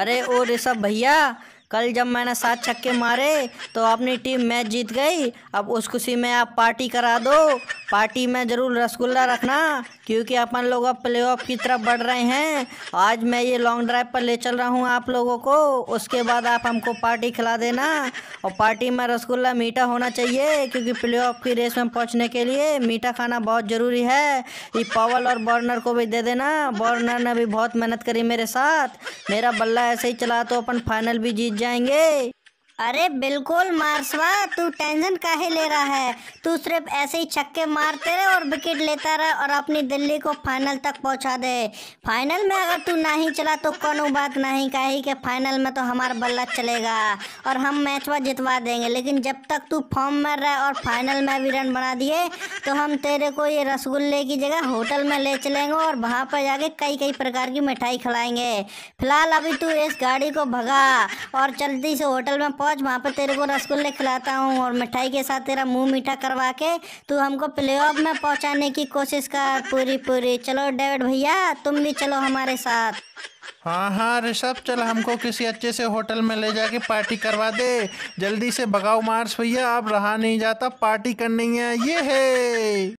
अरे ओ ऋषभ भैया कल जब मैंने सात छक्के मारे तो अपनी टीम मैच जीत गई अब उस खुशी में आप पार्टी करा दो पार्टी में ज़रूर रसगुल्ला रखना क्योंकि अपन लोग अब प्ले ऑफ की तरफ बढ़ रहे हैं आज मैं ये लॉन्ग ड्राइव पर ले चल रहा हूँ आप लोगों को उसके बाद आप हमको पार्टी खिला देना और पार्टी में रसगुल्ला मीठा होना चाहिए क्योंकि प्ले ऑफ की रेस में पहुँचने के लिए मीठा खाना बहुत ज़रूरी है ये पावल और बॉर्नर को भी दे देना बॉर्नर ने भी बहुत मेहनत करी मेरे साथ मेरा बल्ला ऐसे ही चला तो अपन फाइनल भी जीत जाएंगे अरे बिल्कुल मार्सवा तू टेंशन काहे ले रहा है तू सिर्फ ऐसे ही छक्के मारते रहे और विकेट लेता रहे और अपनी दिल्ली को फाइनल तक पहुंचा दे फाइनल में अगर तू नहीं चला तो कोनो बात नहीं कही कि फाइनल में तो हमारा बल्ला चलेगा और हम मैचवा जितवा देंगे लेकिन जब तक तू फॉर्म में रहे और फाइनल में भी रन बना दिए तो हम तेरे को ये रसगुल्ले की जगह होटल में ले चलेंगे और वहाँ पर जाके कई कई प्रकार की मिठाई खिलाएंगे फिलहाल अभी तू इस गाड़ी को भगा और जल्दी से होटल में पहुँच वहाँ पर तेरे को रसगुल्ले खिलाता हूँ और मिठाई के साथ तेरा मुँह मीठा करवा के तू हमको प्ले में पहुँचाने की कोशिश कर पूरी पूरी चलो डेविड भैया तुम भी चलो हमारे साथ हाँ हाँ ऋषभ चल हमको किसी अच्छे से होटल में ले जाके पार्टी करवा दे जल्दी से भगाओ मार्स भैया अब रहा नहीं जाता पार्टी करनी है ये है